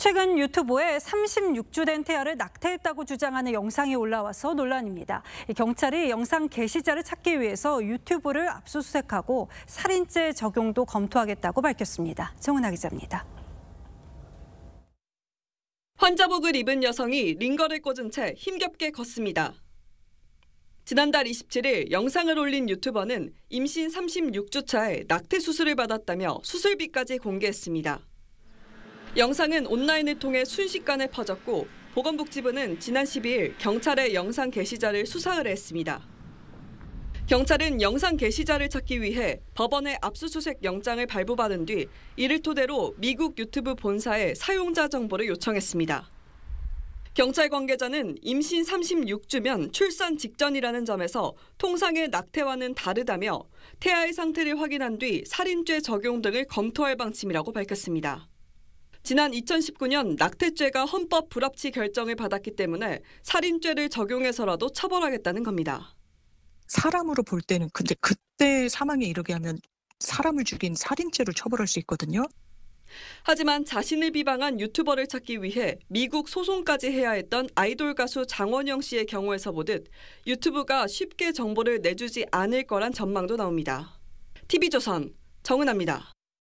최근 유튜브에 36주 된 태아를 낙태했다고 주장하는 영상이 올라와서 논란입니다. 경찰이 영상 게시자를 찾기 위해서 유튜브를 압수수색하고 살인죄 적용도 검토하겠다고 밝혔습니다. 정은하 기자입니다. 환자복을 입은 여성이 링거를 꽂은 채 힘겹게 걷습니다. 지난달 27일 영상을 올린 유튜버는 임신 36주차에 낙태 수술을 받았다며 수술비까지 공개했습니다. 영상은 온라인을 통해 순식간에 퍼졌고 보건복지부는 지난 12일 경찰에 영상 게시자를 수사 의했습니다 경찰은 영상 게시자를 찾기 위해 법원에 압수수색 영장을 발부받은 뒤 이를 토대로 미국 유튜브 본사에 사용자 정보를 요청했습니다. 경찰 관계자는 임신 36주면 출산 직전이라는 점에서 통상의 낙태와는 다르다며 태아의 상태를 확인한 뒤 살인죄 적용 등을 검토할 방침이라고 밝혔습니다. 지난 2019년 낙태죄가 헌법 불합치 결정을 받았기 때문에 살인죄를 적용해서라도 처벌하겠다는 겁니다. 사람으로 볼 때는 근데 그때 사망에 이르게 하면 사람을 죽인 살인죄로 처벌할 수 있거든요. 하지만 자신을 비방한 유튜버를 찾기 위해 미국 소송까지 해야 했던 아이돌 가수 장원영 씨의 경우에서 보듯 유튜브가 쉽게 정보를 내주지 않을 거란 전망도 나옵니다. TV조선 정은아입니다.